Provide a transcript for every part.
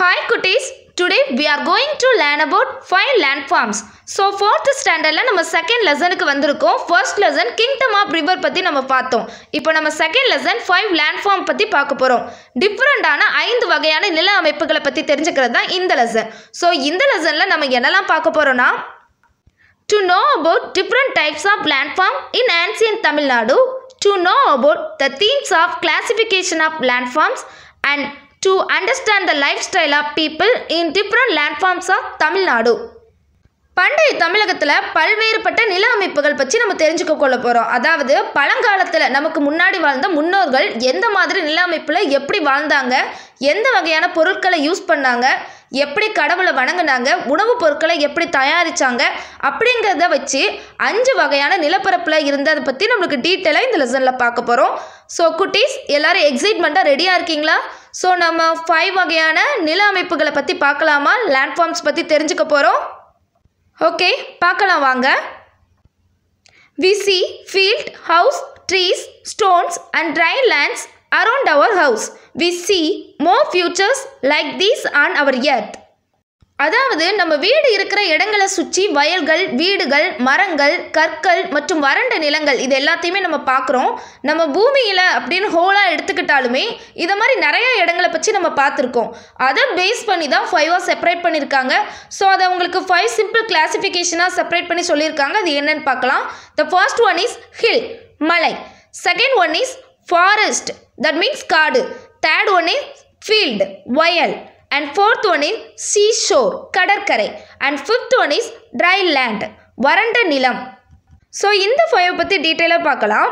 Hi cuties, today we are going to learn about five landforms. So fourth ஸ்டாண்டர்டில் நம்ம second லெசனுக்கு வந்திருக்கோம் first lesson kingdom of river பற்றி நம்ம பார்த்தோம் இப்போ நம்ம செகண்ட் லெசன் ஃபைவ் லேண்ட்ஃபார்ம் பற்றி பார்க்க போகிறோம் டிஃப்ரெண்ட்டான ஐந்து வகையான நில அமைப்புகளை பற்றி தெரிஞ்சுக்கிறது தான் இந்த லெசன் ஸோ இந்த லெசனில் நம்ம என்னெல்லாம் பார்க்க போகிறோன்னா to know about different types of landform in ancient Tamil Nadu to know about the themes of classification of landforms and to understand the lifestyle of people in different landforms of Tamil Nadu. பண்டைய தமிழகத்தில் பல்வேறுபட்ட நில அமைப்புகள் பற்றி நம்ம தெரிஞ்சுக்க கொள்ள போகிறோம் அதாவது பழங்காலத்தில் நமக்கு முன்னாடி வாழ்ந்த முன்னோர்கள் எந்த மாதிரி நில அமைப்பில் எப்படி வாழ்ந்தாங்க எந்த வகையான பொருட்களை யூஸ் பண்ணாங்க எப்படி கடவுளை வணங்கினாங்க உணவுப் பொருட்களை எப்படி தயாரித்தாங்க அப்படிங்கிறத வச்சு அஞ்சு வகையான நிலப்பரப்பில் இருந்ததை பற்றி நம்மளுக்கு டீட்டெயிலாக இந்த லெசனில் பார்க்க போகிறோம் ஸோ குட்டீஸ் எல்லோரும் எக்ஸைட்மெண்ட்டாக ரெடியாக இருக்கீங்களா ஸோ நம்ம ஃபைவ் வகையான நில அமைப்புகளை பற்றி பார்க்கலாமா லேண்ட்ஃபார்ம்ஸ் பற்றி தெரிஞ்சுக்க போகிறோம் ஓகே பார்க்கலாம் வாங்க we see field house trees stones and dry lands around our house we see more futures like these on our earth அதாவது நம்ம வீடு இருக்கிற இடங்களை சுற்றி வயல்கள் வீடுகள் மரங்கள் கற்கள் மற்றும் வறண்ட நிலங்கள் இது எல்லாத்தையுமே நம்ம பார்க்குறோம் நம்ம பூமியில் அப்படின்னு ஹோலாக எடுத்துக்கிட்டாலுமே இதை மாதிரி நிறைய இடங்களை பற்றி நம்ம பார்த்துருக்கோம் அதை பேஸ் பண்ணி தான் ஃபைவாக செப்பரேட் பண்ணியிருக்காங்க ஸோ அதை அவங்களுக்கு ஃபைவ் சிம்பிள் கிளாஸிஃபிகேஷனாக செப்பரேட் பண்ணி சொல்லியிருக்காங்க அது என்னன்னு பார்க்கலாம் the first one is hill மலை second one is forest that means காடு தேர்ட் ஒன் இஸ் ஃபீல்டு வயல் and fourth one is sea shore கடற்கரை and fifth one is dry land வறண்ட நிலம் ஸோ இந்த ஃபைவை பற்றி டீட்டெயிலாக பார்க்கலாம்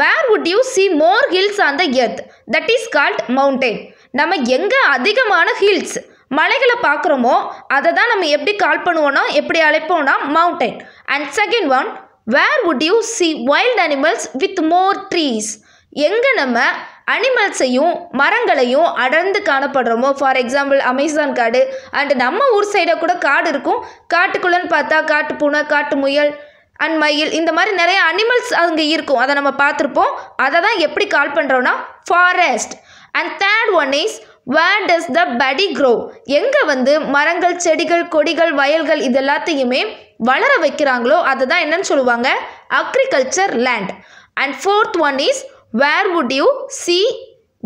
where would you see more hills on the earth that is called mountain நம்ம எங்கே அதிகமான ஹில்ஸ் மலைகளை பார்க்குறோமோ அதை தான் நம்ம எப்படி கால் பண்ணுவோன்னா எப்படி அழைப்போம்னா mountain and second one where would you see wild animals with more trees எங்கே நம்ம அனிமல்ஸையும் மரங்களையும் அடர்ந்து காணப்படுறோமோ ஃபார் எக்ஸாம்பிள் அமேசான் காடு அண்ட் நம்ம ஊர் சைடாக கூட காடு இருக்கும் காட்டுக்குள்ளன்னு பார்த்தா காட்டு பூனை காட்டு முயல் அண்ட் மயில் இந்த மாதிரி நிறைய அனிமல்ஸ் அங்கே இருக்கும் அதை நம்ம பார்த்துருப்போம் அதை தான் எப்படி கால் பண்ணுறோன்னா forest and third one is where does the paddy grow எங்கே வந்து மரங்கள் செடிகள் கொடிகள் வயல்கள் இது எல்லாத்தையுமே வளர வைக்கிறாங்களோ அதை தான் என்னன்னு சொல்லுவாங்க agriculture land and fourth one is where would you see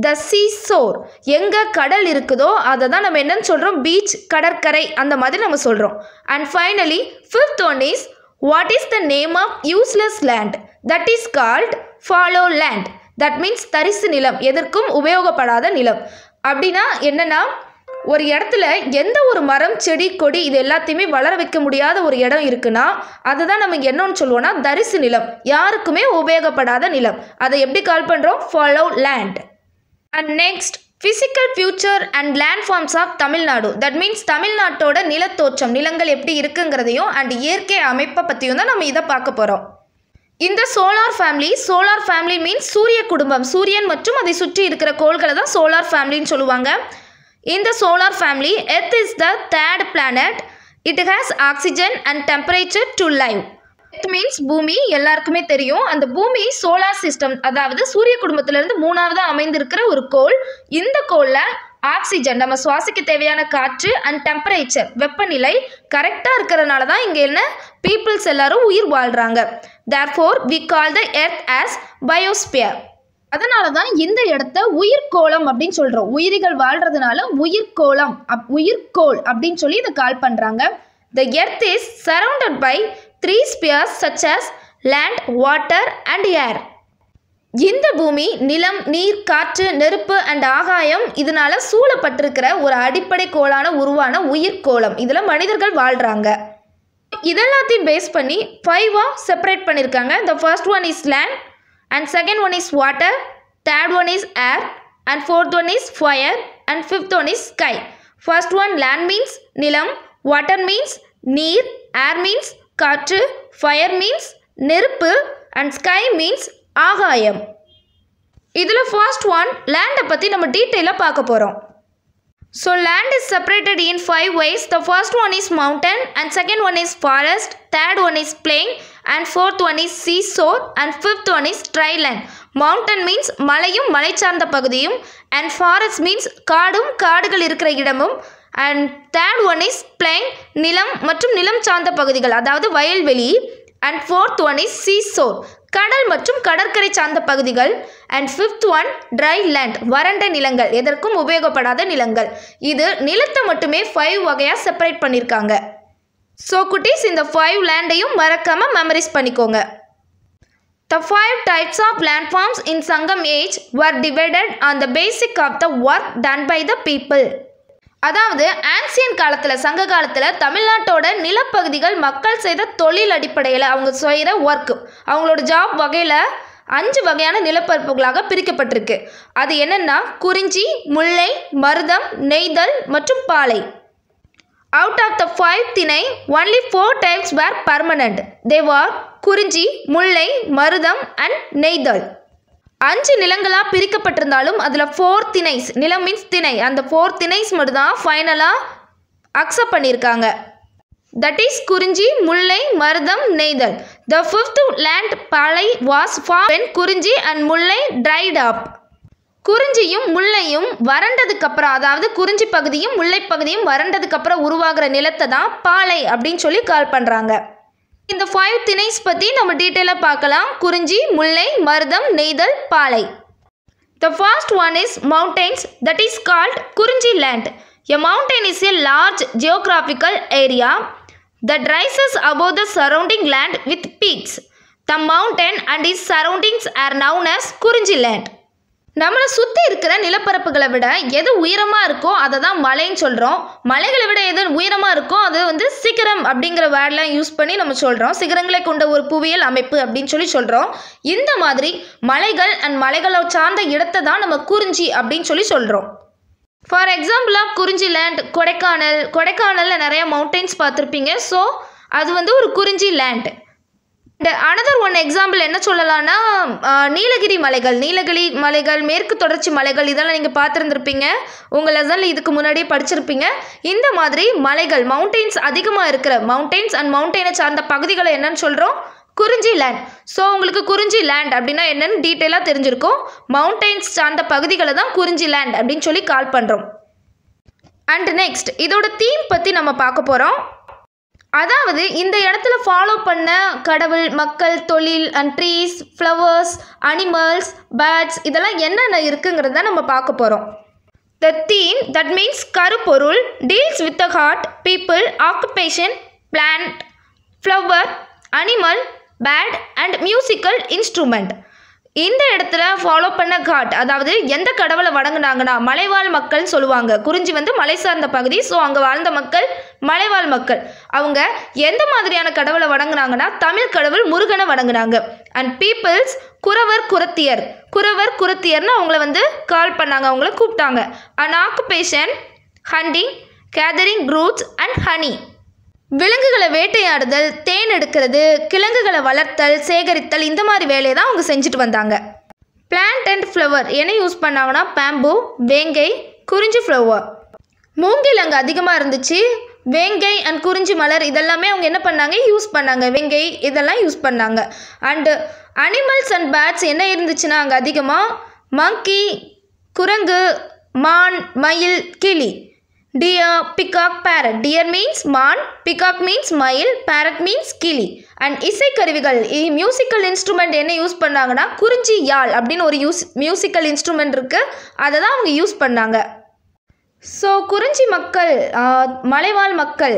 the sea shore எங்கே கடல் இருக்குதோ அதை தான் நம்ம என்னன்னு சொல்கிறோம் பீச் கடற்கரை அந்த மாதிரி நம்ம சொல்கிறோம் and finally fifth one is what is the name of useless land that is called fallow land that means தரிசு நிலம் எதற்கும் உபயோகப்படாத நிலம் அப்படின்னா என்னென்னா ஒரு இடத்துல எந்த ஒரு மரம் செடி கொடி இது எல்லாத்தையுமே வளர வைக்க முடியாத ஒரு இடம் இருக்குன்னா அதுதான் நம்ம என்னன்னு சொல்லுவோம்னா தரிசு நிலம் யாருக்குமே உபயோகப்படாத நிலம் அதை எப்படி கால் பண்ணுறோம் fallow land and next physical future and landforms of Tamil Nadu that means தமிழ்நாட்டோட நிலத்தோற்றம் நிலங்கள் எப்படி இருக்குங்கிறதையும் அண்ட் இயற்கை அமைப்பை பற்றியும் தான் நம்ம இதை பார்க்க போகிறோம் இந்த solar family solar family means சூரிய குடும்பம் சூரியன் மற்றும் அதை சுற்றி இருக்கிற கோள்களை தான் சோலார் ஃபேமிலின்னு சொல்லுவாங்க இந்த solar family earth is the the third it It oxygen and temperature to live live. Earth means பூமி எல்லாருக்குமே தெரியும் அந்த பூமி சோலார் சிஸ்டம் அதாவது சூரிய குடும்பத்திலிருந்து மூணாவது அமைந்திருக்கிற ஒரு கோள் இந்த கோளில் ஆக்சிஜன் நம்ம சுவாசிக்க தேவையான காற்று அண்ட் டெம்பரேச்சர் வெப்பநிலை கரெக்டாக இருக்கிறனால தான் இங்கே என்ன பீப்புள்ஸ் எல்லாரும் உயிர் வாழ்கிறாங்க for we call the earth as biosphere அதனால தான் இந்த இடத்த உயிர்கோளம் அப்படின்னு சொல்கிறோம் உயிரிகள் வாழ்கிறதுனால உயிர்கோளம் அப் உயிர்கோள் அப்படின்னு சொல்லி இதை கால் பண்ணுறாங்க the earth is surrounded by three spheres such as land water and air இந்த பூமி நிலம் நீர் காற்று நெருப்பு அண்ட் ஆகாயம் இதனால சூழப்பட்டிருக்கிற ஒரு அடிப்படை கோளான உருவான உயிர்கோளம் இதில் மனிதர்கள் வாழ்கிறாங்க இதெல்லாத்தையும் பேஸ் பண்ணி ஃபைவாக செப்பரேட் பண்ணியிருக்காங்க the first one is land and second one is water third one is air and fourth one is fire and fifth one is sky first one land means நிலம் வாட்டர் மீன்ஸ் நீர் air means காற்று fire means நெருப்பு and sky means ஆகாயம் இதில் first one லேண்டை பற்றி நம்ம டீட்டெயிலாக பார்க்க போகிறோம் so land is separated in five wise the first one is mountain and second one is forest third one is plain and fourth one is sea shore and fifth one is dry land mountain means மலையும் மலை சார்ந்த பகுதியும் and forest means காடும் காடுகள் இருக்கிற இடமும் and third one is plain நிலம் மற்றும் நிலம் சார்ந்த பகுதிகள் அதாவது வயல்வெளி and fourth one is sea shore கடல் மற்றும் கடற்கரை சார்ந்த பகுதிகள் and fifth one dry land வறண்ட நிலங்கள் எதற்கும் உபயோகப்படாத நிலங்கள் இது நிலத்தை மட்டுமே ஃபைவ் வகையாக செப்பரேட் பண்ணியிருக்காங்க ஸோ குட்டீஸ் இந்த ஃபைவ் லேண்டையும் மறக்காமல் மெமரிஸ் பண்ணிக்கோங்க The five types of landforms in Sangam age were divided on the basic of the work done by the people. அதாவது ஆன்சியன் காலத்தில் சங்க காலத்தில் தமிழ்நாட்டோட நிலப்பகுதிகள் மக்கள் செய்த தொழில் அடிப்படையில் அவங்க செய்கிற ஒர்க் அவங்களோட ஜாப் வகையில் அஞ்சு வகையான நிலப்பரப்புகளாக பிரிக்கப்பட்டிருக்கு அது என்னென்னா குறிஞ்சி முல்லை மருதம் நெய்தல் மற்றும் Palai out of the five thinai only four types were permanent. They were Kurinji Mullai மருதம் அண்ட் நெய்தல் அஞ்சு நிலங்களாக பிரிக்கப்பட்டிருந்தாலும் அதில் ஃபோர் தினைஸ் நிலம் மீன்ஸ் திணை அந்த ஃபோர் தினைஸ் மட்டும்தான் ஃபைனலாக அக்செப்ட் பண்ணியிருக்காங்க தட் இஸ் குறிஞ்சி Mullai Marutham Neithal the fifth land Palai was form Kurinji and Mullai dried up குறிஞ்சியும் முல்லையும் வறண்டதுக்கப்புறம் அதாவது குறிஞ்சி பகுதியும் முல்லை பகுதியும் வறண்டதுக்கப்புறம் உருவாகிற நிலத்தை தான் பாலை அப்படின்னு சொல்லி கால் பண்ணுறாங்க இந்த ஃபைவ் திணைஸ் பற்றி நம்ம டீட்டெயிலாக பார்க்கலாம் குறிஞ்சி Mullai Marutham Neithal Palai the first one is mountains that is called Kurinji land a mountain is a large geographical area that rises above the surrounding land with peaks the mountain and is surroundings are known as Kurinji land நம்மளை சுற்றி இருக்கிற நிலப்பரப்புகளை விட எது உயரமாக இருக்கோ அதை தான் மலைன்னு சொல்கிறோம் மலைகளை விட எது உயரமாக இருக்கோ அது வந்து சிகரம் அப்படிங்கிற வேர்டெலாம் யூஸ் பண்ணி நம்ம சொல்கிறோம் சிகரங்களை கொண்ட ஒரு புவியியல் அமைப்பு அப்படின்னு சொல்லி சொல்கிறோம் இந்த மாதிரி மலைகள் அண்ட் மலைகளை சார்ந்த இடத்தை தான் நம்ம குறிஞ்சி அப்படின்னு சொல்லி சொல்கிறோம் ஃபார் எக்ஸாம்பிளாக குறிஞ்சி லேண்ட் கொடைக்கானல் கொடைக்கானலில் நிறையா மவுண்டெயின்ஸ் பார்த்துருப்பீங்க ஸோ அது வந்து ஒரு குறிஞ்சி லேண்ட் அனதர் ஒன் எக்ஸாம்பிள் என்ன சொல்லலாம்னா நீலகிரி மலைகள் நீலகிரி மலைகள் மேற்கு தொடர்ச்சி மலைகள் இதெல்லாம் நீங்கள் பார்த்துருந்துருப்பீங்க உங்கள் தான் இதுக்கு முன்னாடியே படிச்சிருப்பீங்க இந்த மாதிரி மலைகள் மவுண்டெயின்ஸ் அதிகமாக இருக்கிற மவுண்டெயின்ஸ் அண்ட் மவுண்டெயினை சார்ந்த பகுதிகளை என்னன்னு சொல்கிறோம் குறிஞ்சி லேண்ட் ஸோ உங்களுக்கு குறிஞ்சி லேண்ட் அப்படின்னா என்னென்னு டீட்டெயிலாக தெரிஞ்சிருக்கும் மவுண்டெயின்ஸ் சார்ந்த பகுதிகளை தான் குறிஞ்சி லேண்ட் அப்படின்னு சொல்லி கால் பண்ணுறோம் அண்ட் நெக்ஸ்ட் இதோட தீம் பற்றி நம்ம பார்க்க போகிறோம் அதாவது இந்த இடத்துல ஃபாலோ பண்ண கடவுள் மக்கள் தொழில் and trees flowers animals birds இதெல்லாம் என்னென்ன இருக்குங்கிறத நம்ம பார்க்க போகிறோம் த தீம் தட் மீன்ஸ் கருப்பொருள் deals with the heart people occupation plant flower animal bird and musical instrument இந்த இடத்துல ஃபாலோ பண்ண காட் அதாவது எந்த கடவுளை வணங்கினாங்கன்னா மலைவாழ் மக்கள்னு சொல்லுவாங்க குறிஞ்சி வந்து மலை சார்ந்த பகுதி ஸோ அங்கே வாழ்ந்த மக்கள் மலைவாழ் மக்கள் அவங்க எந்த மாதிரியான கடவுளை வணங்கினாங்கன்னா தமிழ் கடவுள் முருகனை வணங்கினாங்க அண்ட் பீப்புள்ஸ் குறவர் குரத்தியர் குறவர் குரத்தியர்னு அவங்கள வந்து கால் பண்ணாங்க அவங்கள கூப்பிட்டாங்க and occupation hunting gathering fruits and honey விலங்குகளை வேட்டையாடுதல் தேன் எடுக்கிறது கிழங்குகளை வளர்த்தல் சேகரித்தல் இந்த மாதிரி வேலையை தான் அவங்க செஞ்சுட்டு வந்தாங்க பிளான்ட் அண்ட் ஃப்ளவர் என்ன யூஸ் பண்ணாங்கன்னா பேம்பு வேங்கை குறிஞ்சி ஃப்ளவர் மூங்கில் அங்கே அதிகமாக இருந்துச்சு வேங்கை அண்ட் குறிஞ்சி மலர் இதெல்லாமே அவங்க என்ன பண்ணாங்க யூஸ் பண்ணாங்க வெங்கை இதெல்லாம் யூஸ் பண்ணாங்க அண்டு அனிமல்ஸ் அண்ட் பேர்ட்ஸ் என்ன இருந்துச்சுன்னா அங்கே அதிகமாக மங்கி குரங்கு மான் மயில் கிளி Deer, peacock parrot deer means மான் பிகாக் மீன்ஸ் மயில் பேரட் மீன்ஸ் கிளி அண்ட் இசைக்கருவிகள் மியூசிக்கல் இன்ஸ்ட்ருமெண்ட் என்ன யூஸ் பண்ணாங்கன்னா குறிஞ்சி யாழ் அப்படின்னு ஒரு யூஸ் மியூசிக்கல் இன்ஸ்ட்ருமெண்ட் இருக்குது அதை தான் அவங்க யூஸ் பண்ணாங்க ஸோ குறிஞ்சி மக்கள் மலைவாழ் மக்கள்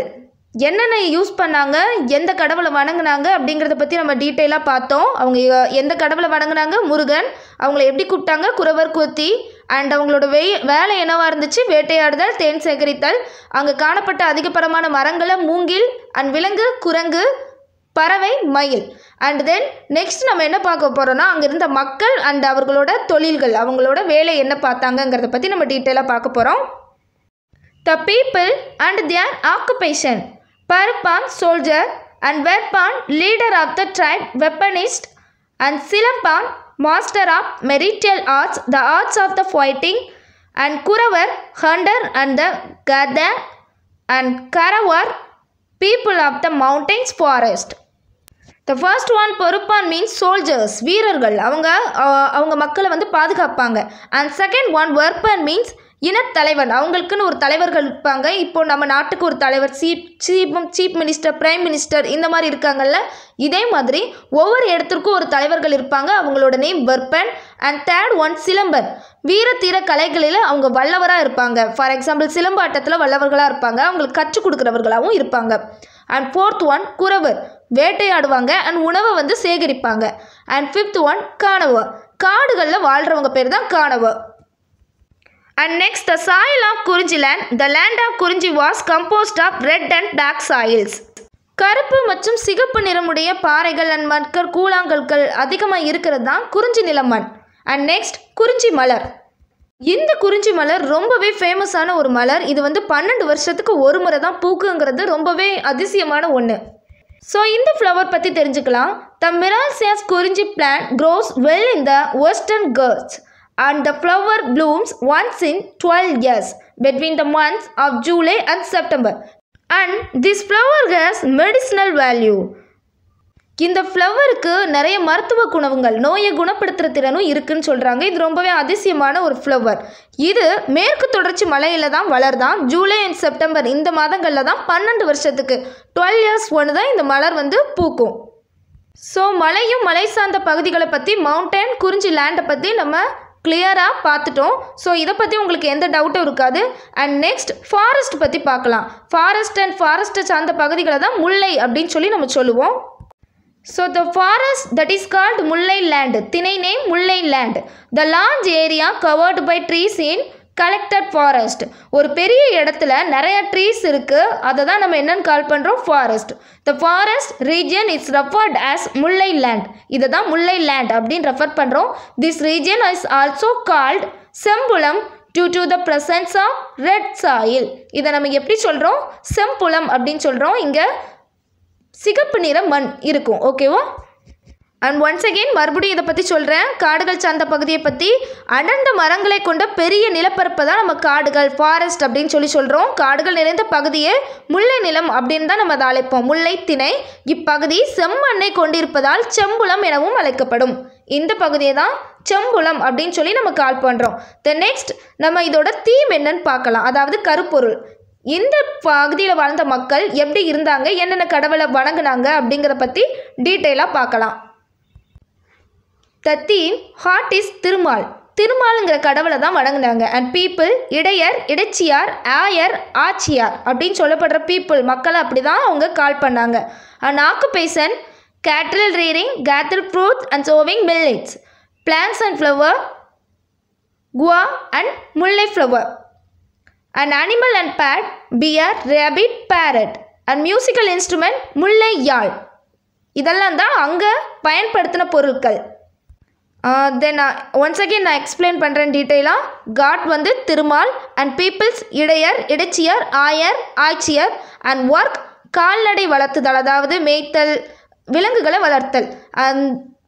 என்னென்ன யூஸ் பண்ணாங்க எந்த கடவுளை வணங்கினாங்க அப்படிங்கிறத பற்றி நம்ம டீட்டெயிலாக பார்த்தோம் அவங்க எந்த கடவுளை வணங்கினாங்க முருகன் அவங்கள எப்படி கூப்பிட்டாங்க குறவர் கூத்தி அண்ட் அவங்களோட வெய் வேலை என்னவாக இருந்துச்சு வேட்டையாடுதல் தேன் சேகரித்தல் அங்கே காணப்பட்ட அதிகப்படமான மரங்களை மூங்கில் அண்ட் விலங்கு குரங்கு பறவை மயில் அண்ட் தென் நெக்ஸ்ட் நம்ம என்ன பார்க்க போகிறோம்னா அங்கே இருந்த மக்கள் அண்ட் அவர்களோட தொழில்கள் அவங்களோட வேலை என்ன பார்த்தாங்கங்கிறத பற்றி நம்ம டீட்டெயிலாக பார்க்க போகிறோம் the people and their occupation Poruppan soldier and Verppan leader of the tribe வெப்பனிஸ்ட் and Silamban master of martial arts the arts of the fighting and Kuravar hunter and the கத அண்ட் கரவர் people of the mountains forest the first one Poruppan means soldiers வீரர்கள் அவங்க அவங்க மக்களை வந்து பாதுகாப்பாங்க and second one ஒர்பன் மீன்ஸ் இனத்தலைவன் அவங்களுக்குன்னு ஒரு தலைவர்கள் இருப்பாங்க இப்போ நம்ம நாட்டுக்கு ஒரு தலைவர் cheap cheap chief minister prime minister இந்த மாதிரி இருக்காங்கல்ல இதே மாதிரி ஒவ்வொரு இடத்திற்கும் ஒரு தலைவர்கள் இருப்பாங்க அவங்களோட name Verppan and third one Silambar வீர தீர கலைகளில் அவங்க வல்லவராக இருப்பாங்க ஃபார் எக்ஸாம்பிள் சிலம்பாட்டத்தில் வல்லவர்களாக இருப்பாங்க அவங்களுக்கு கற்றுக் கொடுக்குறவர்களாகவும் இருப்பாங்க அண்ட் ஃபோர்த் ஒன் குறவர் வேட்டையாடுவாங்க அண்ட் உணவை வந்து சேகரிப்பாங்க அண்ட் ஃபிஃப்த் ஒன் காணவர் காடுகளில் வாழ்கிறவங்க பேர் தான் காணவர் And next, the soil of Kurunji land. The land of Kurunji was composed of red and black soils. கருப்பு மற்றும் சிகப்பு நிறமுடைய பாறைகள் அண்ட் மற்கர் கூழாங்கற்கள் அதிகமாக இருக்கிறது தான் குறிஞ்சி நிலமண் அண்ட் நெக்ஸ்ட் குறிஞ்சி மலர் இந்த குறிஞ்சி மலர் ரொம்பவே ஃபேமஸான ஒரு மலர் இது வந்து பன்னெண்டு வருஷத்துக்கு ஒரு முறை தான் பூக்குங்கிறது ரொம்பவே அதிசயமான ஒன்று ஸோ இந்த ஃப்ளவர் பற்றி தெரிஞ்சுக்கலாம் த மிராசியாஸ் Kurinji plant grows well in the western girls and the flower blooms once in 12 years between the months of July and September. And this flower has medicinal value. இந்த ஃப்ளவருக்கு நிறைய மருத்துவ குணங்கள் நோயை குணப்படுத்துகிற திறனும் இருக்குன்னு சொல்கிறாங்க இது ரொம்பவே அதிசயமான ஒரு ஃப்ளவர் இது மேற்கு தொடர்ச்சி மலையில் தான் வளர்தான் ஜூலை அண்ட் செப்டம்பர் இந்த மாதங்களில் தான் பன்னெண்டு வருஷத்துக்கு டுவெல் இயர்ஸ் ஒன்று தான் இந்த மலர் வந்து பூக்கும் ஸோ மலையும் மலை சார்ந்த பகுதிகளை பற்றி மவுண்டன் குறிஞ்சி லேண்டை பற்றி நம்ம கிளியராக பார்த்துட்டோம் ஸோ இதை பற்றி உங்களுக்கு எந்த டவுட்டும் இருக்காது அண்ட் நெக்ஸ்ட் ஃபாரஸ்ட் பற்றி பார்க்கலாம் ஃபாரஸ்ட் அண்ட் ஃபாரஸ்ட்டை சார்ந்த பகுதிகளை தான் முல்லை அப்படின்னு சொல்லி நம்ம சொல்லுவோம் so the forest that is called Mullai land திணை name Mullai land the large area covered by trees in collected forest ஒரு பெரிய இடத்துல நிறைய ட்ரீஸ் இருக்குது அதை தான் நம்ம என்னென்னு கால் பண்ணுறோம் forest the forest region is referred as Mullai land இதை தான் முல்லை லேண்ட் அப்படின்னு ரெஃபர் பண்ணுறோம் this region is also called Sempulam due to the presence of red soil இதை நம்ம எப்படி சொல்கிறோம் செம்புளம் அப்படின்னு சொல்கிறோம் இங்கே சிகப்பு நிற மண் இருக்கும் ஓகேவா அண்ட் ஒன்ஸ் அகெயின் மறுபடியும் இதை பற்றி சொல்கிறேன் காடுகள் சார்ந்த பகுதியை பற்றி அடர்ந்த மரங்களை கொண்ட பெரிய நிலப்பரப்பை தான் நம்ம காடுகள் ஃபாரஸ்ட் அப்படின்னு சொல்லி சொல்கிறோம் காடுகள் நிறைந்த பகுதியை முல்லை நிலம் அப்படின்னு தான் நம்ம அதை அழைப்போம் முல்லை திணை இப்பகுதி செம்மண்ணை கொண்டிருப்பதால் செம்புளம் எனவும் அழைக்கப்படும் இந்த பகுதியை தான் செம்புலம் அப்படின்னு சொல்லி நம்ம கால் பண்ணுறோம் த நெக்ஸ்ட் நம்ம இதோட தீம் என்னன்னு பார்க்கலாம் அதாவது கருப்பொருள் இந்த பகுதியில் வாழ்ந்த மக்கள் எப்படி இருந்தாங்க என்னென்ன கடவுளை வணங்கினாங்க அப்படிங்கிறத பற்றி டீட்டெயிலாக பார்க்கலாம் தத்தி ஹார்ட் இஸ் திருமால் திருமாலுங்கிற கடவுளை தான் வணங்கினாங்க அண்ட் பீப்புள் இடையர் இடைச்சியார் ஆயர் ஆச்சியார் அப்படின்னு சொல்லப்படுற பீப்புள் மக்களை அப்படி தான் அவங்க கால் பண்ணாங்க and occupation cattle rearing gather fruits and sowing millets plants and flower guava and Mullai flower and animal and bird bear rabbit parrot and musical instrument Mullai யாழ் இதெல்லாம் தான் அங்கே பயன்படுத்தின பொருட்கள் தென் ஒன்ஸ் அகேன் நான் எக்ஸ்பிளைன் பண்ணுறேன் டீட்டெயிலாக காட் வந்து Thirumal and peoples Idaiyar Idaichiyar Ayar Aychiyar and work கால்நடை வளர்த்துதல் அதாவது மேய்த்தல் விலங்குகளை வளர்த்தல் அண்ட்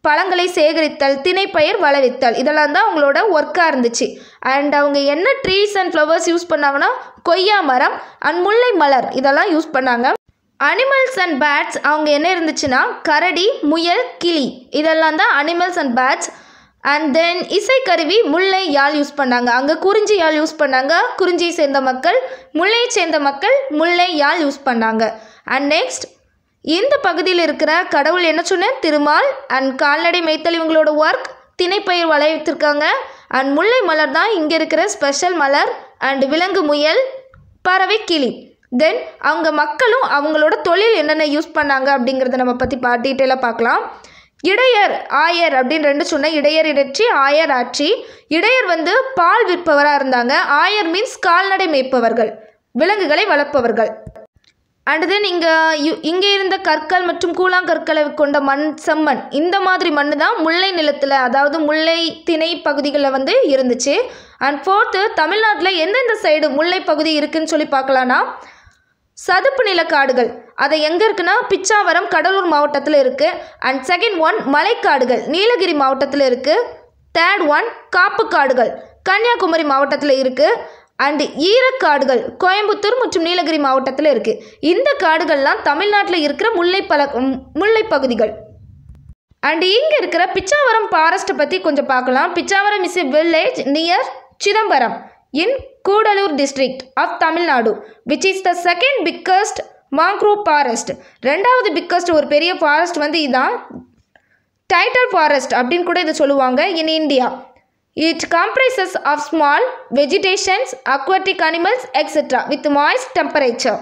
பழங்களை சேகரித்தல் திணைப்பயிர் வளவித்தல் இதெல்லாம் தான் அவங்களோட ஒர்க்காக இருந்துச்சு அண்ட் அவங்க என்ன ட்ரீஸ் அண்ட் ஃப்ளவர்ஸ் யூஸ் பண்ணாங்கன்னா கொய்யா மரம் அண்ட் முல்லை மலர் இதெல்லாம் யூஸ் பண்ணாங்க அனிமல்ஸ் அண்ட் பேட்ஸ் அவங்க என்ன இருந்துச்சுன்னா கரடி முயல் கிளி இதெல்லாம் தான் animals and birds and then இசைக்கருவி முல்லை யாழ் யூஸ் பண்ணாங்க அங்கே குறிஞ்சி யாழ் யூஸ் பண்ணாங்க குறிஞ்சியை சேர்ந்த மக்கள் முல்லையை சேர்ந்த மக்கள் முல்லை யாழ் யூஸ் பண்ணாங்க அண்ட் நெக்ஸ்ட் இந்த பகுதியில் இருக்கிற கடவுள் என்ன சொன்ன திருமால் அண்ட் கால்நடை மேய்த்தல் இவங்களோட ஒர்க் திணைப்பயிர் வளைத்திருக்காங்க அண்ட் முல்லை மலர் தான் இங்கே இருக்கிற ஸ்பெஷல் மலர் அண்ட் விலங்கு முயல் பறவை கிளி தென் அவங்க மக்களும் அவங்களோட தொழில் என்னென்ன யூஸ் பண்ணாங்க அப்படிங்கிறத நம்ம பற்றி பா டீட்டெயிலாக பார்க்கலாம் இடையர் ஆயர் அப்படின்னு ரெண்டு சொன்ன இடையர் இடற்றி ஆயர் ஆட்சி இடையர் வந்து பால் விற்பவராக இருந்தாங்க ஆயர் மீன்ஸ் கால்நடை மேய்ப்பவர்கள் விலங்குகளை வளர்ப்பவர்கள் அண்டு தென் இங்கே இங்கே இருந்த கற்கள் மற்றும் கூழாங்கற்களை கொண்ட மண் செம்மண் இந்த மாதிரி மண் தான் முல்லை நிலத்தில் அதாவது முல்லை திணை பகுதிகளில் வந்து இருந்துச்சு அண்ட் ஃபோர்த்து தமிழ்நாட்டில் எந்தெந்த சைடு முல்லை பகுதி இருக்குதுன்னு சொல்லி பார்க்கலான்னா சதுப்பு நிலக்காடுகள் அது எங்கே இருக்குன்னா பிச்சாவரம் கடலூர் மாவட்டத்தில் இருக்குது அண்ட் செகண்ட் ஒன் மலைக்காடுகள் நீலகிரி மாவட்டத்தில் இருக்குது தேர்ட் ஒன் காப்பு காடுகள் கன்னியாகுமரி மாவட்டத்தில் இருக்குது அண்டு ஈரக்காடுகள் கோயம்புத்தூர் மற்றும் நீலகிரி மாவட்டத்தில் இருக்குது இந்த காடுகள்லாம் தமிழ்நாட்டில் இருக்கிற முல்லை பல முல்லை பகுதிகள் அண்டு இங்கே இருக்கிற பிச்சாவரம் ஃபாரஸ்ட்டை பற்றி கொஞ்சம் பார்க்கலாம் Pichavaram is a village near Chidambaram in Gudalur district of Tamil Nadu which is the second biggest biggest forest ரெண்டாவது பிக்கஸ்ட் ஒரு பெரிய ஃபாரஸ்ட் வந்து இதுதான் டைட்டல் ஃபாரஸ்ட் அப்படின்னு கூட இதை சொல்லுவாங்க in India it comprises of small vegetations aquatic animals etcetera with moist temperature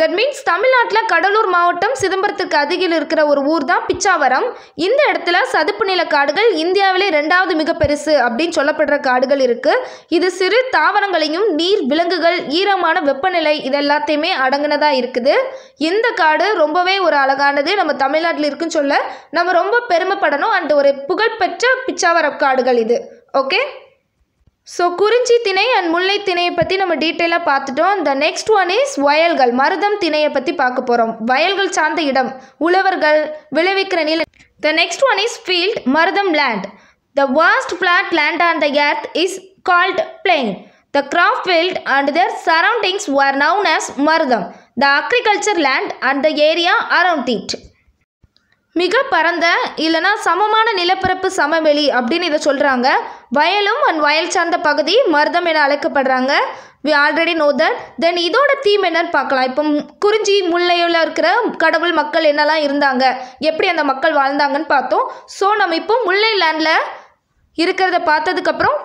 that means தமிழ்நாட்டில் கடலூர் மாவட்டம் சிதம்பரத்துக்கு அருகில் இருக்கிற ஒரு ஊர் தான் பிச்சாவரம் இந்த இடத்துல சதுப்பு நில காடுகள் இந்தியாவிலே ரெண்டாவது மிக பெருசு அப்படின்னு சொல்லப்படுற காடுகள் இருக்குது இது சிறு தாவரங்களையும் நீர் விலங்குகள் ஈரமான வெப்பநிலை இதெல்லாத்தையுமே எல்லாத்தையுமே அடங்கினதாக இருக்குது இந்த காடு ரொம்பவே ஒரு அழகானது நம்ம தமிழ்நாட்டில் இருக்குன்னு சொல்ல நம்ம ரொம்ப பெருமைப்படணும் அண்ட் ஒரு புகழ்பெற்ற பிச்சாவரம் காடுகள் இது ஓகே ஸோ குறிஞ்சி திணை அண்ட் முல்லை திணையை பற்றி நம்ம டீட்டெயிலாக பார்த்துட்டோம் த நெக்ஸ்ட் ஒன் இஸ் வயல்கள் மருதம் திணையை பற்றி பார்க்க போகிறோம் வயல்கள் சார்ந்த இடம் உழவர்கள் விளைவிக்கிற நில the next one is field Marutham land the vast flat land on the earth is called plain the craft field and their surroundings were known as Marutham the agriculture land and the area around it மிக பரந்த இல்லைனா சமமான நிலப்பரப்பு சமவெளி அப்படின்னு இதை சொல்கிறாங்க வயலும் அண்ட் வயல் சார்ந்த பகுதி மருதம் என அழைக்கப்படுறாங்க we already know that then இதோட தீம் என்னன்னு பார்க்கலாம் இப்போ குறிஞ்சி முல்லையில் இருக்கிற கடவுள் மக்கள் என்னெல்லாம் இருந்தாங்க எப்படி அந்த மக்கள் வாழ்ந்தாங்கன்னு பார்த்தோம் ஸோ நம்ம இப்போ முல்லை லேண்டில் இருக்கிறத பார்த்ததுக்கப்புறம்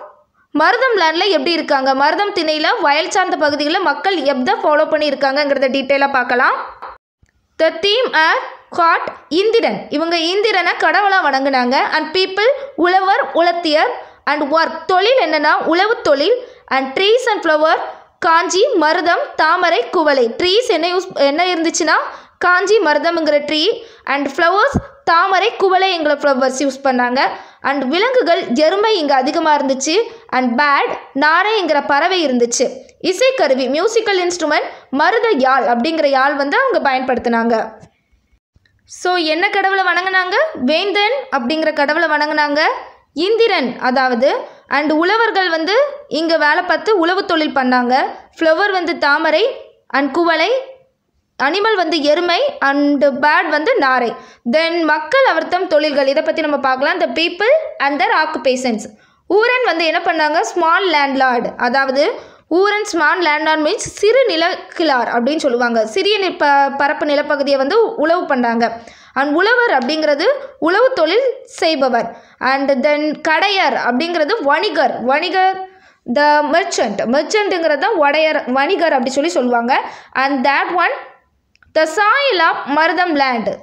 மருதம் லேண்டில் எப்படி இருக்காங்க மருதம் திணையில் வயல் சார்ந்த பகுதிகளில் மக்கள் எப்படி ஃபாலோ பண்ணியிருக்காங்கங்கிறத டீட்டெயிலாக பார்க்கலாம் the theme are god Indiran இவங்க இந்திரனை கடவுளாக வணங்கினாங்க அண்ட் பீப்புள் உழவர் உளத்தியர் அண்ட் ஒர்க் தொழில் என்னென்னா உழவு தொழில் அண்ட் ட்ரீஸ் அண்ட் ஃப்ளவர் காஞ்சி மருதம் தாமரை குவளை ட்ரீஸ் என்ன யூஸ் என்ன இருந்துச்சுன்னா காஞ்சி மருதம்ங்கிற ட்ரீ அண்ட் ஃப்ளவர்ஸ் தாமரை குவளை எங்களை ஃப்ளவர்ஸ் யூஸ் பண்ணாங்க அண்ட் விலங்குகள் எருமை இங்கே அதிகமாக இருந்துச்சு அண்ட் பேட் நாரைங்கிற பறவை இருந்துச்சு இசைக்கருவி மியூசிக்கல் இன்ஸ்ட்ருமெண்ட் மருத யாழ் அப்படிங்கிற யாழ் வந்து அவங்க பயன்படுத்தினாங்க ஸோ என்ன கடவுளை வணங்கினாங்க வேந்தன் அப்படிங்கிற கடவுளை வணங்கினாங்க இந்திரன் அதாவது அண்ட் உழவர்கள் வந்து இங்கே வேலை பார்த்து உழவு தொழில் பண்ணாங்க ஃப்ளவர் வந்து தாமரை அண்ட் குவளை அனிமல் வந்து எருமை அண்டு பேர்ட் வந்து நாரை தென் மக்கள் அவர்த்தம் தொழில்கள் இதை பற்றி நம்ம பார்க்கலாம் the people and their occupations ஊரன் வந்து என்ன பண்ணாங்க ஸ்மால் லேண்ட்லார்டு அதாவது ஊரன் ஸ்மான் லேண்டான் மீன்ஸ் சிறு நிலக்கிழார் அப்படின்னு சொல்லுவாங்க சிறிய நிப்ப பரப்பு நிலப்பகுதியை வந்து உழவு பண்ணுறாங்க அண்ட் உழவர் அப்படிங்கிறது உழவு தொழில் செய்பவர் அண்ட் தென் கடையர் அப்படிங்கிறது வணிகர் வணிகர் த மெர்ச்சன்ட் மெர்ச்சன்ட்டுங்கிறது தான் உடையர் வணிகர் அப்படி சொல்லி சொல்லுவாங்க and that one the soil of Marutham land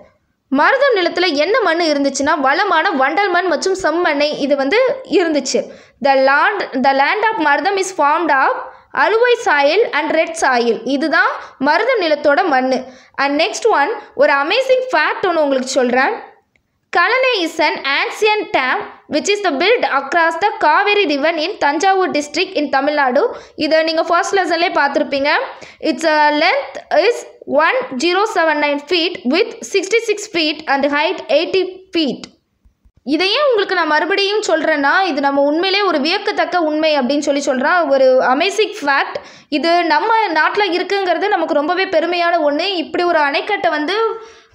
Marutham நிலத்தில் என்ன மண் இருந்துச்சுன்னா வளமான வண்டல் மண் மற்றும் செம்மண்ணை இது வந்து இருந்துச்சு the land the land of Marutham is formed of alluvial soil and red soil இதுதான் மருத நிலத்தோட மண் அண்ட் நெக்ஸ்ட் ஒன் ஒரு அமேசிங் ஃபேக்ட் ஒன்று உங்களுக்கு சொல்கிறேன் Kallanai is an ancient dam which is the built across the Kaveri river in Thanjavur district in Tamil Nadu இதை நீங்கள் ஃபர்ஸ்ட் லெசன்லேயே பார்த்துருப்பீங்க it's a length is one zero seven nine feet with sixty six feet and height eighty feet இதையே உங்களுக்கு நான் மறுபடியும் சொல்கிறேன்னா இது நம்ம உண்மையிலே ஒரு வியக்கத்தக்க உண்மை அப்படின்னு சொல்லி சொல்கிறேன் ஒரு அமேசிங் ஃபேக்ட் இது நம்ம நாட்டில் இருக்குங்கிறது நமக்கு ரொம்பவே பெருமையான ஒன்று இப்படி ஒரு அணைக்கட்டை வந்து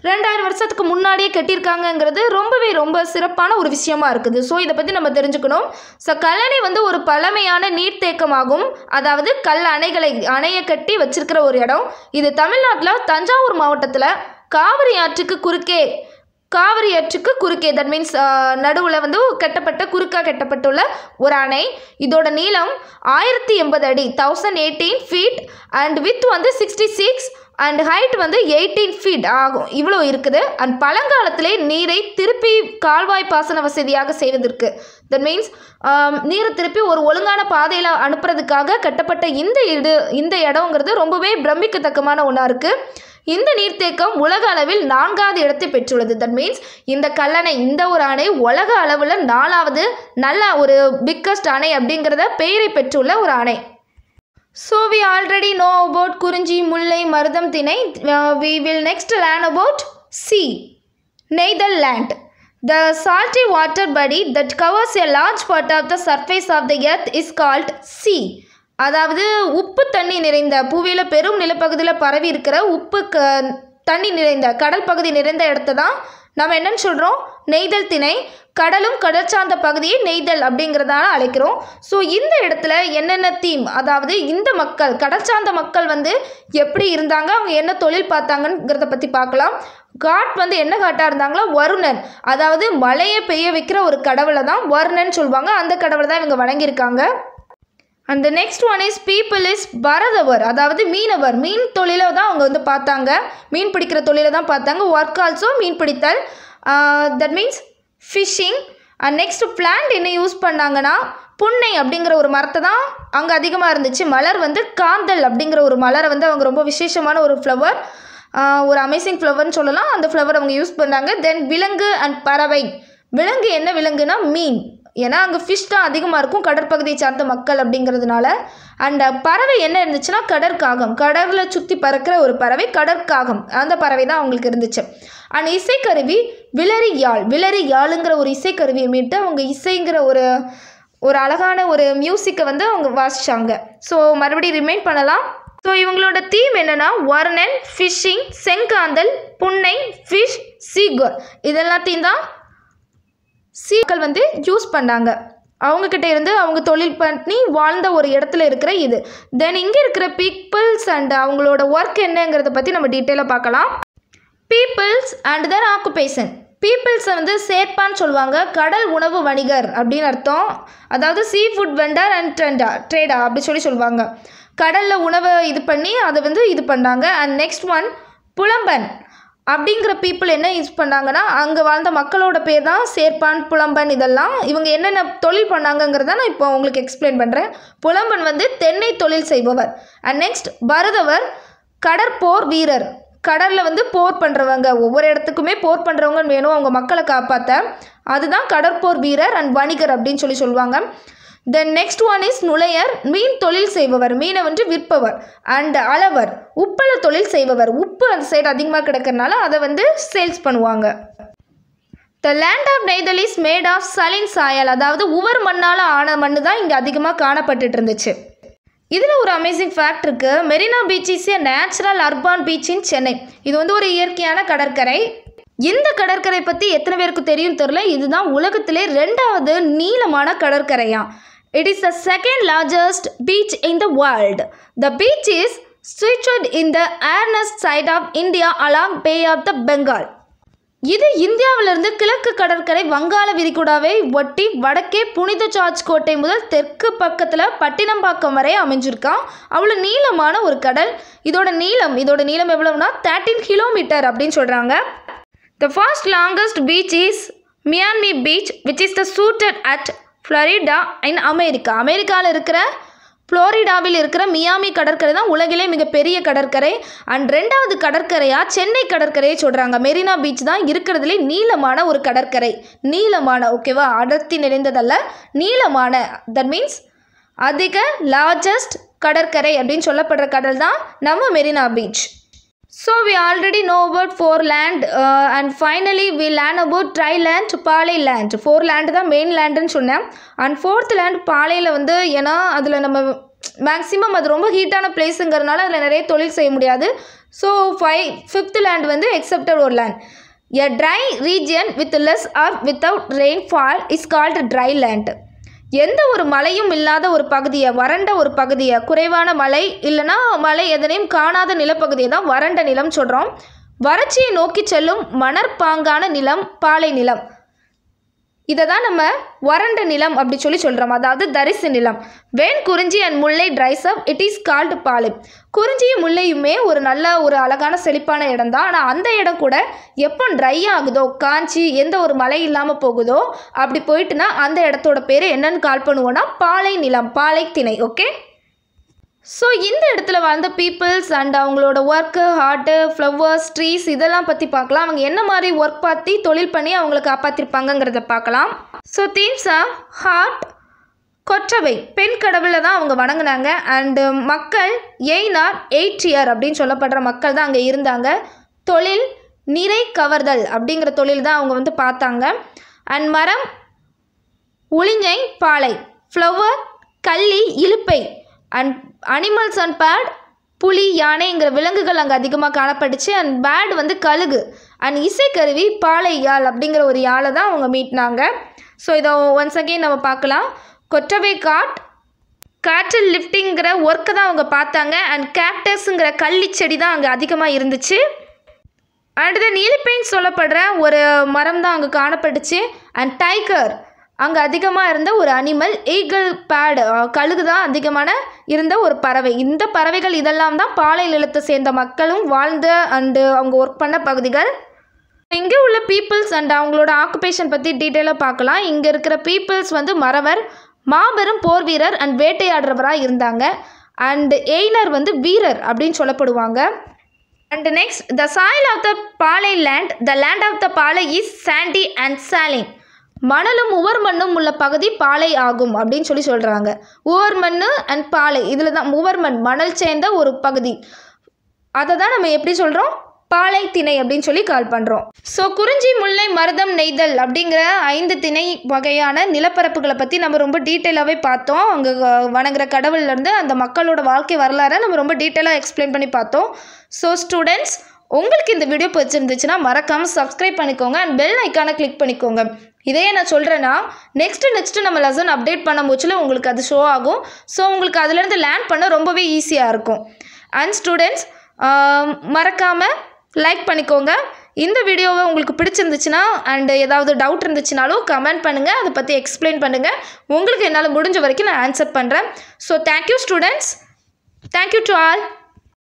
ரெண்டாயிரம் வருஷத்துக்கு முன்னாடியே கட்டியிருக்காங்கங்கிறது ரொம்பவே ரொம்ப சிறப்பான ஒரு விஷயமா இருக்குது ஸோ இதை பற்றி நம்ம தெரிஞ்சுக்கணும் ஸோ கல்லணை வந்து ஒரு பழமையான நீர்த்தேக்கமாகும் அதாவது கல் அணைகளை அணையை கட்டி வச்சிருக்கிற ஒரு இடம் இது தமிழ்நாட்டில் தஞ்சாவூர் மாவட்டத்தில் காவிரி ஆற்றுக்கு குறுக்கே காவிரி ஆற்றுக்கு குறுக்கே தட் மீன்ஸ் நடுவில் வந்து கட்டப்பட்ட குறுக்காக கட்டப்பட்டுள்ள ஒரு அணை இதோட நீளம் ஆயிரத்தி எண்பது அடி thousand eighteen feet and width வந்து சிக்ஸ்டி சிக்ஸ் அண்ட் ஹைட் வந்து எயிட்டீன் ஃபீட் ஆகும் இவ்வளோ இருக்குது அண்ட் பழங்காலத்திலே நீரை திருப்பி கால்வாய் பாசன வசதியாக செய்வதற்கு தட் மீன்ஸ் நீரை திருப்பி ஒரு ஒழுங்கான பாதையில் அனுப்புறதுக்காக கட்டப்பட்ட இந்த இடு இந்த இடங்கிறது ரொம்பவே பிரமிக்கத்தக்கமான ஒன்றா இருக்குது இந்த நீர்த்தேக்கம் உலக அளவில் நான்காவது இடத்தை பெற்றுள்ளது தட் மீன்ஸ் இந்த கல்லணை இந்த ஒரு அணை உலக அளவில் நாலாவது நல்ல ஒரு பிக்கஸ்ட் அணை அப்படிங்கிறத பெயரை பெற்றுள்ள ஒரு அணை so we already know about Kurinji Mullai Marutham thinai we will next learn about sea land the salty water body that covers a large part of the surface of the earth is called sea அதாவது உப்பு தண்ணி நிறைந்த பூவியில் பெரும் நிலப்பகுதியில் பரவி இருக்கிற உப்பு க தண்ணி நிறைந்த கடல் பகுதி நிறைந்த இடத்த தான் நம்ம என்னன்னு சொல்கிறோம் நெய்தல் திணை கடலும் கடல் சார்ந்த பகுதியை நெய்தல் அப்படிங்கிறதால அழைக்கிறோம் ஸோ இந்த இடத்துல என்னென்ன தீம் அதாவது இந்த மக்கள் கடல் சார்ந்த மக்கள் வந்து எப்படி இருந்தாங்க அவங்க என்ன தொழில் பார்த்தாங்கிறத பற்றி பார்க்கலாம் காட் வந்து என்ன காட்டாக இருந்தாங்களோ வருணன் அதாவது மழையை பெய்ய வைக்கிற ஒரு கடவுளை தான் வருணன் சொல்லுவாங்க அந்த கடவுளை தான் இவங்க வணங்கியிருக்காங்க அந்த next one is people is Paradavar அதாவது மீனவர் மீன் தொழிலை தான் அவங்க வந்து பார்த்தாங்க மீன் பிடிக்கிற தொழிலை தான் பார்த்தாங்க ஒர்க் ஆல்சோ மீன் பிடித்தல் that means fishing and next plant என்ன யூஸ் பண்ணாங்கன்னா புன்னை அப்படிங்கிற ஒரு மரத்தை தான் அங்கே அதிகமாக இருந்துச்சு மலர் வந்து காந்தல் அப்படிங்கிற ஒரு மலரை வந்து அவங்க ரொம்ப விசேஷமான ஒரு ஃப்ளவர் uh, ஒரு அமேசிங் ஃப்ளவர்னு சொல்லலாம் அந்த ஃப்ளவர் அவங்க யூஸ் பண்ணாங்க தென் விலங்கு அண்ட் பறவை விலங்கு என்ன விலங்குனா மீன் ஏன்னா அங்கே ஃபிஷ் தான் அதிகமாக இருக்கும் கடற்பகுதியை சார்ந்த மக்கள் அப்படிங்கிறதுனால அண்ட் பறவை என்ன இருந்துச்சுன்னா கடற்காகம் கடலில் சுற்றி பறக்கிற ஒரு பறவை கடற்காகம் அந்த பறவை தான் அவங்களுக்கு இருந்துச்சு அண்ட் இசைக்கருவி விளரி யாழ் விளரி யாழுங்கிற ஒரு இசைக்கருவியை மீட்டு அவங்க இசைங்கிற ஒரு ஒரு அழகான ஒரு மியூசிக்கை வந்து அவங்க வாசித்தாங்க ஸோ மறுபடியும் ரிமைண்ட் பண்ணலாம் ஸோ இவங்களோட தீம் என்னென்னா வர்ணன் ஃபிஷ்ஷிங் செங்காந்தல் புன்னை ஃபிஷ் சீகர் இதெல்லாத்தையும் தான் சீக்கள் வந்து யூஸ் பண்ணாங்க அவங்கக்கிட்ட இருந்து அவங்க தொழில் பண்ணி வாழ்ந்த ஒரு இடத்துல இருக்கிற இது தென் இங்கே இருக்கிற பீப்புள்ஸ் அண்ட் அவங்களோட ஒர்க் என்னங்கிறத பற்றி நம்ம டீட்டெயிலாக பார்க்கலாம் பீப்புள்ஸ் அண்ட் தென் ஆக்குபேஷன் பீப்புள்ஸை வந்து சேர்ப்பான்னு சொல்லுவாங்க கடல் உணவு வணிகர் அப்படின்னு அர்த்தம் அதாவது சீ ஃபுட் வெண்டர் அண்ட் ட்ரெண்டா ட்ரேடா அப்படி சொல்லி சொல்லுவாங்க கடலில் உணவை இது பண்ணி அதை வந்து இது பண்ணாங்க அண்ட் நெக்ஸ்ட் ஒன் புலம்பன் அப்படிங்கிற பீப்புள் என்ன யூஸ் பண்ணாங்கன்னா அங்கே வாழ்ந்த மக்களோட பேர் தான் சேர்ப்பான் புலம்பன் இதெல்லாம் இவங்க என்னென்ன தொழில் பண்ணாங்கங்கிறத நான் இப்போ உங்களுக்கு எக்ஸ்பிளைன் பண்ணுறேன் புலம்பன் வந்து தென்னை தொழில் செய்பவர் அண்ட் நெக்ஸ்ட் பரதவர் கடற்போர் வீரர் கடலில் வந்து போர் பண்ணுறவங்க ஒவ்வொரு இடத்துக்குமே போர் பண்ணுறவங்க வேணும் அவங்க மக்களை காப்பாற்ற அதுதான் கடற்போர் வீரர் அண்ட் வணிகர் அப்படின்னு சொல்லி சொல்லுவாங்க தென் நெக்ஸ்ட் ஒன் இஸ் நுழையர் மீன் தொழில் செய்பவர் மீனை வந்து விற்பவர் அண்ட் அளவர் உப்பள தொழில் செய்பவர் உப்பு அந்த சைடு அதிகமாக கிடக்கிறனால அதை வந்து சேல்ஸ் பண்ணுவாங்க the land of Neythal is made of saline soil அதாவது உவர் மண்ணால் ஆன மண்ணு தான் இங்கே அதிகமாக காணப்பட்டுட்டு இருந்துச்சு இதில் ஒரு அமேசிங் ஃபேக்ட் இருக்குது Marina beach is a natural urban beach in Chennai இது வந்து ஒரு இயற்கையான கடற்கரை இந்த கடற்கரை பற்றி எத்தனை பேருக்கு தெரியும் தெரில இதுதான் உலகத்திலே ரெண்டாவது நீளமான கடற்கரையாம் It is the second largest beach in the world. The beach is situated in the Arnest side of India along Bay of the Bengal. இது இந்தியாவிலிருந்து கிழக்கு கடற்கரை வங்காள விரிகுடாவை ஒட்டி வடக்கே புனித ஜார்ஜ் கோட்டை முதல் தெற்கு பக்கத்தில் பட்டினம்பாக்கம் வரை அமைஞ்சிருக்கான் அவ்வளோ நீளமான ஒரு கடல் இதோட நீளம் இதோட நீளம் எவ்வளோனா தேர்ட்டீன் கிலோமீட்டர் அப்படின்னு சொல்கிறாங்க the first longest beach is Miami beach which is the situated at Florida and America அமெரிக்காவில் இருக்கிற ஃப்ளோரிடாவில் இருக்கிற மியாமி கடற்கரை தான் உலகிலே மிகப்பெரிய கடற்கரை அண்ட் ரெண்டாவது கடற்கரையாக சென்னை கடற்கரையை சொல்கிறாங்க மெரினா பீச் தான் இருக்கிறதுலே நீளமான ஒரு கடற்கரை நீளமான ஓகேவா அடர்த்தி நிறைந்ததல்ல நீளமான தட் மீன்ஸ் அதிக லார்ஜஸ்ட் கடற்கரை அப்படின்னு சொல்லப்படுற கடல் தான் நம்ம Marina beach so we already know about four land and finally we we about dry land Palai land four land தான் மெயின் லேண்டுன்னு சொன்னேன் அண்ட் ஃபோர்த் லேண்ட் பாலையில் வந்து ஏன்னா அதில் நம்ம மேக்ஸிமம் அது ரொம்ப ஹீட்டான பிளேஸுங்கிறதுனால அதில் நிறைய தொழில் செய்ய முடியாது ஸோ ஃபைவ் ஃபிஃப்த் லேண்ட் வந்து எக்ஸப்டட் ஒரு land a dry region with less or without rainfall is called dry land எந்த ஒரு மலையும் இல்லாத ஒரு பகுதியை வறண்ட ஒரு பகுதியை குறைவான மலை இல்லைன்னா மலை எதனையும் காணாத நிலப்பகுதியை தான் வறண்ட நிலம் சொல்கிறோம் வறட்சியை நோக்கி செல்லும் மணற்பாங்கான நிலம் பாலை நிலம் இதை தான் நம்ம வறண்ட நிலம் அப்படி சொல்லி சொல்கிறோம் அதாவது தரிசு நிலம் when Kurinji and Mullai dries up it is called Palai குறிஞ்சியும் முல்லையுமே ஒரு நல்ல ஒரு அழகான செழிப்பான இடம் தான் ஆனால் அந்த இடம் கூட எப்போ ட்ரை ஆகுதோ காஞ்சி எந்த ஒரு மழை இல்லாமல் போகுதோ அப்படி போயிட்டுனா அந்த இடத்தோட பேர் என்னன்னு கால் பண்ணுவோன்னா பாலை நிலம் பாலை திணை ஓகே ஸோ இந்த இடத்துல வாழ்ந்த பீப்புள்ஸ் அண்ட் அவங்களோட ஒர்க்கு ஹார்ட்டு ஃப்ளவர்ஸ் ட்ரீஸ் இதெல்லாம் பற்றி பார்க்கலாம் அவங்க என்ன மாதிரி ஒர்க் பார்த்து தொழில் பண்ணி அவங்கள காப்பாற்றிருப்பாங்கங்கிறத பார்க்கலாம் ஸோ தீம்ஸா ஹார்ட் கொற்றவை பெண் கடவுளை தான் அவங்க வணங்கினாங்க அண்டு மக்கள் எய்னார் எயிட் இயர் அப்படின்னு சொல்லப்படுற மக்கள் தான் அங்கே இருந்தாங்க தொழில் நிறை கவர்தல் அப்படிங்கிற தொழில் தான் அவங்க வந்து பார்த்தாங்க அண்ட் மரம் உளிஞை பாலை ஃப்ளவர் கள்ளி இழுப்பை அண்ட் அனிமல்ஸ் அண்ட் பேட் புலி யானைங்கிற விலங்குகள் அங்கே அதிகமாக காணப்பட்டுச்சு அண்ட் பேட் வந்து கழுகு அண்ட் இசைக்கருவி பாலை யாழ் அப்படிங்கிற ஒரு யாழை தான் அவங்க மீட்டினாங்க ஸோ இதை ஒன்ஸ் அகெயின் நம்ம பார்க்கலாம் கொற்றவை காட் காற்றில் லிஃப்டிங்கிற ஒர்க்கை தான் அவங்க பார்த்தாங்க அண்ட் கேப்டஸுங்கிற கள்ளி செடி தான் அங்கே அதிகமாக இருந்துச்சு அண்ட் அடுத்து நீலிப்பேன் சொல்லப்படுற ஒரு மரம் தான் அங்கே காணப்பட்டுச்சு அண்ட் டைகர் அங்கே அதிகமாக இருந்த ஒரு அனிமல் ஈகிள் பேடு கழுகு தான் அதிகமான இருந்த ஒரு பறவை இந்த பறவைகள் இதெல்லாம் தான் பாலை நிலத்தை சேர்ந்த மக்களும் வாழ்ந்த அண்டு அவங்க ஒர்க் பண்ண பகுதிகள் இங்கே உள்ள பீப்புள்ஸ் அண்ட் அவங்களோட ஆக்குபேஷன் பற்றி டீட்டெயிலாக பார்க்கலாம் இங்கே இருக்கிற பீப்புள்ஸ் வந்து மறவர் மாபெரும் போர் வீரர் அண்ட் வேட்டையாடுறவராக இருந்தாங்க அண்டு எய்னர் வந்து வீரர் அப்படின்னு சொல்லப்படுவாங்க and next the soil of the Palai land the land of the Palai is sandy and saline மணலும் உவர் மண்ணும் உள்ள பகுதி பாலை ஆகும் அப்படின்னு சொல்லி சொல்கிறாங்க உவர் மண் அண்ட் பாலை இதில் தான் உவர் மண் மணல் சேர்ந்த ஒரு பகுதி அதை தான் நம்ம எப்படி சொல்கிறோம் பாலை திணை அப்படின்னு சொல்லி கால் பண்ணுறோம் ஸோ குறிஞ்சி முல்லை மருதம் நெய்தல் அப்படிங்கிற ஐந்து திணை வகையான நிலப்பரப்புகளை பற்றி நம்ம ரொம்ப டீட்டெயிலாகவே பார்த்தோம் அங்கே வணங்குற கடவுள்லேருந்து அந்த மக்களோட வாழ்க்கை வரலாறை நம்ம ரொம்ப டீட்டெயிலாக எக்ஸ்பிளைன் பண்ணி பார்த்தோம் ஸோ ஸ்டூடெண்ட்ஸ் உங்களுக்கு இந்த வீடியோ பிடிச்சிருந்துச்சுன்னா மறக்காமல் சப்ஸ்கிரைப் பண்ணிக்கோங்க அண்ட் பெல் ஐக்கானை கிளிக் பண்ணிக்கோங்க இதையே நான் சொல்கிறேன்னா நெக்ஸ்ட்டு நெக்ஸ்ட்டு நம்ம லெசன் அப்டேட் பண்ண போச்சில் உங்களுக்கு அது ஷோ ஆகும் ஸோ உங்களுக்கு அதுலேருந்து லேர்ன் பண்ண ரொம்பவே ஈஸியாக இருக்கும் அண்ட் ஸ்டூடெண்ட்ஸ் மறக்காமல் லைக் பண்ணிக்கோங்க இந்த வீடியோவை உங்களுக்கு பிடிச்சிருந்துச்சுன்னா அண்ட் ஏதாவது டவுட் இருந்துச்சுனாலும் கமெண்ட் பண்ணுங்கள் அதை பற்றி எக்ஸ்பிளைன் பண்ணுங்கள் உங்களுக்கு என்னால் முடிஞ்ச வரைக்கும் நான் ஆன்சர் பண்ணுறேன் so thank you students thank you to all